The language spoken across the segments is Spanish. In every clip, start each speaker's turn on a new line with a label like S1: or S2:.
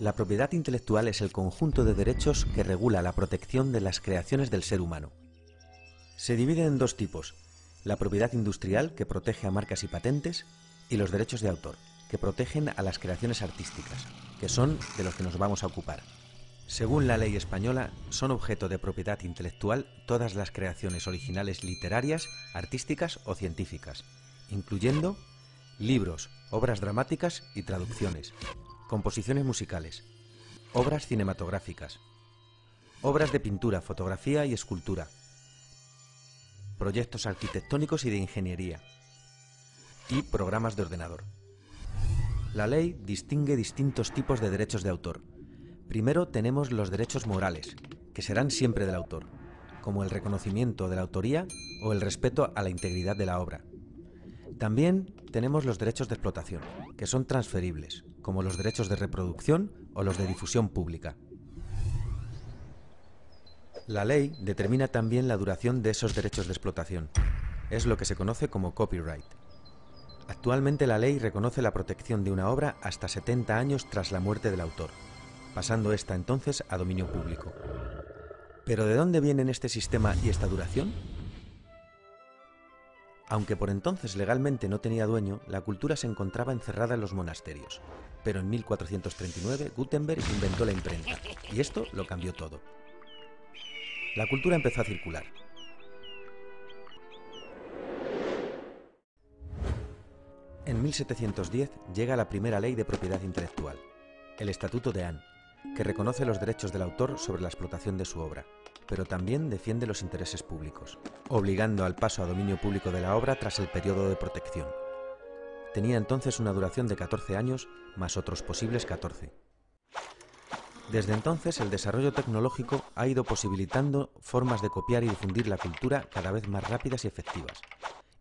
S1: La propiedad intelectual es el conjunto de derechos que regula la protección de las creaciones del ser humano. Se divide en dos tipos, la propiedad industrial, que protege a marcas y patentes, y los derechos de autor, que protegen a las creaciones artísticas, que son de los que nos vamos a ocupar. Según la ley española, son objeto de propiedad intelectual todas las creaciones originales literarias, artísticas o científicas, incluyendo libros, obras dramáticas y traducciones, composiciones musicales, obras cinematográficas, obras de pintura, fotografía y escultura, proyectos arquitectónicos y de ingeniería, y programas de ordenador. La ley distingue distintos tipos de derechos de autor. Primero tenemos los derechos morales, que serán siempre del autor, como el reconocimiento de la autoría o el respeto a la integridad de la obra. También tenemos los derechos de explotación, que son transferibles, como los derechos de reproducción o los de difusión pública. La ley determina también la duración de esos derechos de explotación. Es lo que se conoce como copyright. Actualmente la ley reconoce la protección de una obra hasta 70 años tras la muerte del autor, pasando esta entonces a dominio público. ¿Pero de dónde vienen este sistema y esta duración? Aunque por entonces legalmente no tenía dueño, la cultura se encontraba encerrada en los monasterios. Pero en 1439 Gutenberg inventó la imprenta, y esto lo cambió todo. La cultura empezó a circular. En 1710 llega la primera ley de propiedad intelectual, el Estatuto de Anne, que reconoce los derechos del autor sobre la explotación de su obra pero también defiende los intereses públicos, obligando al paso a dominio público de la obra tras el periodo de protección. Tenía entonces una duración de 14 años más otros posibles 14. Desde entonces el desarrollo tecnológico ha ido posibilitando formas de copiar y difundir la cultura cada vez más rápidas y efectivas,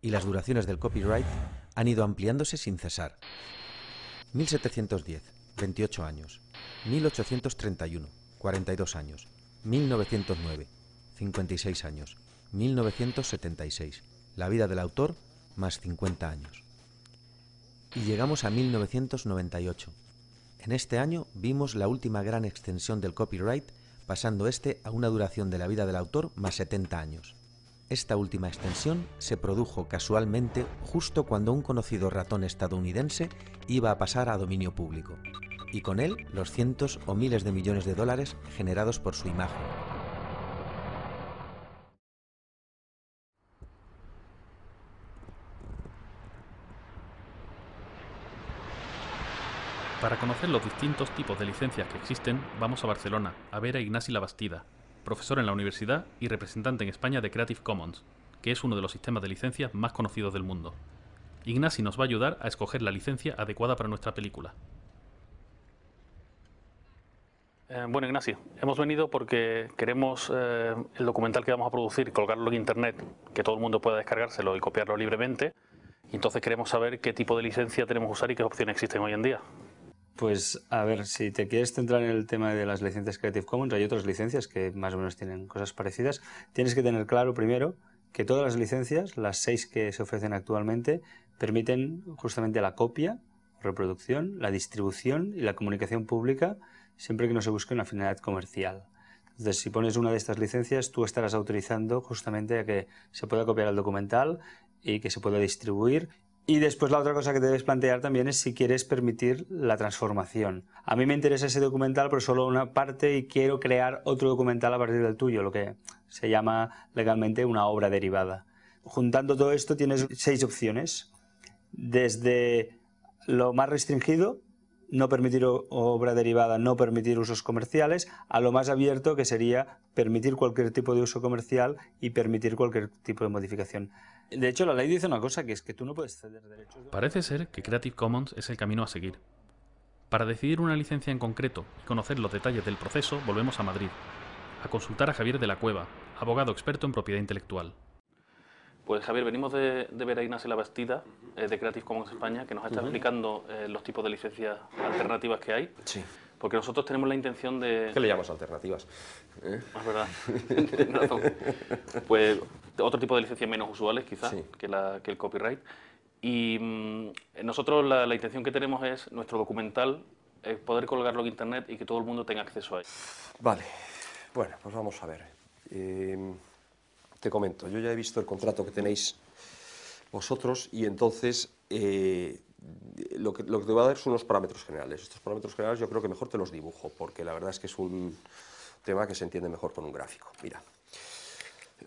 S1: y las duraciones del copyright han ido ampliándose sin cesar. 1710, 28 años. 1831, 42 años. 1909, 56 años. 1976, la vida del autor más 50 años. Y llegamos a 1998. En este año vimos la última gran extensión del copyright, pasando este a una duración de la vida del autor más 70 años. Esta última extensión se produjo casualmente justo cuando un conocido ratón estadounidense iba a pasar a dominio público y con él los cientos o miles de millones de dólares generados por su imagen.
S2: Para conocer los distintos tipos de licencias que existen, vamos a Barcelona a ver a Ignasi Labastida, profesor en la universidad y representante en España de Creative Commons, que es uno de los sistemas de licencias más conocidos del mundo. Ignasi nos va a ayudar a escoger la licencia adecuada para nuestra película. Eh, bueno, Ignacio, hemos venido porque queremos eh, el documental que vamos a producir, colgarlo en Internet, que todo el mundo pueda descargárselo y copiarlo libremente. Y entonces queremos saber qué tipo de licencia tenemos que usar y qué opciones existen hoy en día.
S3: Pues a ver, si te quieres centrar en el tema de las licencias Creative Commons, hay otras licencias que más o menos tienen cosas parecidas. Tienes que tener claro primero que todas las licencias, las seis que se ofrecen actualmente, permiten justamente la copia, reproducción, la distribución y la comunicación pública siempre que no se busque una finalidad comercial. Entonces, si pones una de estas licencias, tú estarás autorizando justamente a que se pueda copiar el documental y que se pueda distribuir. Y después la otra cosa que debes plantear también es si quieres permitir la transformación. A mí me interesa ese documental, pero solo una parte y quiero crear otro documental a partir del tuyo, lo que se llama legalmente una obra derivada. Juntando todo esto tienes seis opciones. Desde lo más restringido, no permitir obra derivada, no permitir usos comerciales, a lo más abierto que sería permitir cualquier tipo de uso comercial y permitir cualquier tipo de modificación. De hecho, la ley dice una cosa, que es que tú no puedes ceder derechos.
S2: Parece ser que Creative Commons es el camino a seguir. Para decidir una licencia en concreto y conocer los detalles del proceso, volvemos a Madrid, a consultar a Javier de la Cueva, abogado experto en propiedad intelectual. Pues Javier, venimos de, de ver a La Bastida, eh, de Creative Commons España, que nos está estado explicando eh, los tipos de licencias alternativas que hay. Sí. Porque nosotros tenemos la intención de... ¿Qué le llamas
S4: alternativas? ¿Eh?
S2: verdad, Pues otro tipo de licencias menos usuales, quizás, que, el copyright. Y mm, nosotros la, intención que tenemos es nuestro documental, es poder colgarlo en internet y que todo el mundo tenga acceso a él. Vale,
S4: bueno, pues vamos a ver. Eh, te comento, yo ya he visto el contrato que tenéis vosotros y entonces eh, lo, que, te voy a dar son unos parámetros generales. Estos parámetros generales yo creo que mejor te los dibujo porque la verdad es que es un tema que se entiende mejor con un gráfico. Mira,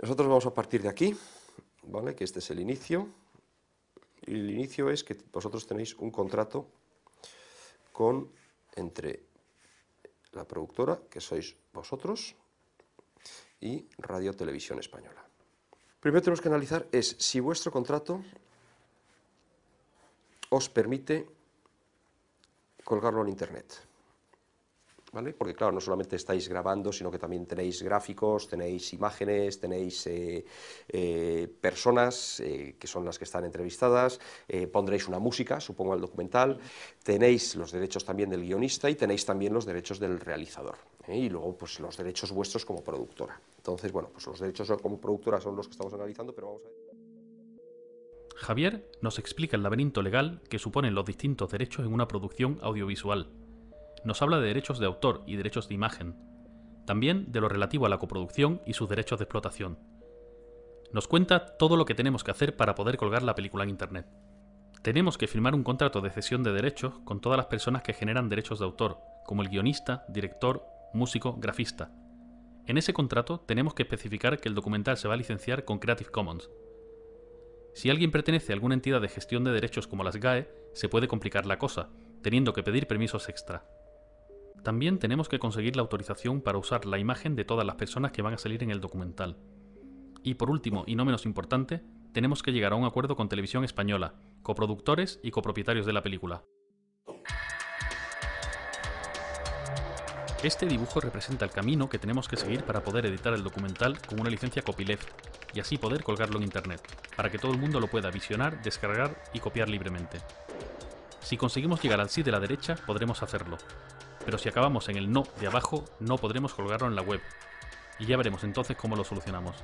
S4: nosotros vamos a partir de aquí, ¿vale? que este es el inicio. el inicio es que vosotros tenéis un contrato con entre la productora, que sois vosotros, y Radio Televisión Española. Primero tenemos que analizar es si vuestro contrato os permite colgarlo en Internet. ¿Vale? Porque claro, no solamente estáis grabando, sino que también tenéis gráficos, tenéis imágenes, tenéis eh, eh, personas eh, que son las que están entrevistadas, pondréis una música, supongo, al documental, tenéis los derechos también del guionista y tenéis también los derechos del realizador, y luego pues, los derechos vuestros como productora. Entonces, bueno, pues los derechos como productora son los que estamos analizando, pero vamos a ver.
S2: Javier nos explica el laberinto legal que suponen los distintos derechos en una producción audiovisual. Nos habla de derechos de autor y derechos de imagen, también de lo relativo a la coproducción y sus derechos de explotación. Nos cuenta todo lo que tenemos que hacer para poder colgar la película en Internet. Tenemos que firmar un contrato de cesión de derechos con todas las personas que generan derechos de autor, como el guionista, director, músico, grafista, en ese contrato tenemos que especificar que el documental se va a licenciar con Creative Commons. Si alguien pertenece a alguna entidad de gestión de derechos como las GAE, se puede complicar la cosa, teniendo que pedir permisos extra. También tenemos que conseguir la autorización para usar la imagen de todas las personas que van a salir en el documental. Y por último, y no menos importante, tenemos que llegar a un acuerdo con Televisión Española, coproductores y copropietarios de la película. Este dibujo representa el camino que tenemos que seguir para poder editar el documental con una licencia copyleft y así poder colgarlo en internet, para que todo el mundo lo pueda visionar, descargar y copiar libremente. Si conseguimos llegar al sí de la derecha, podremos hacerlo, pero si acabamos en el no de abajo, no podremos colgarlo en la web, y ya veremos entonces cómo lo solucionamos.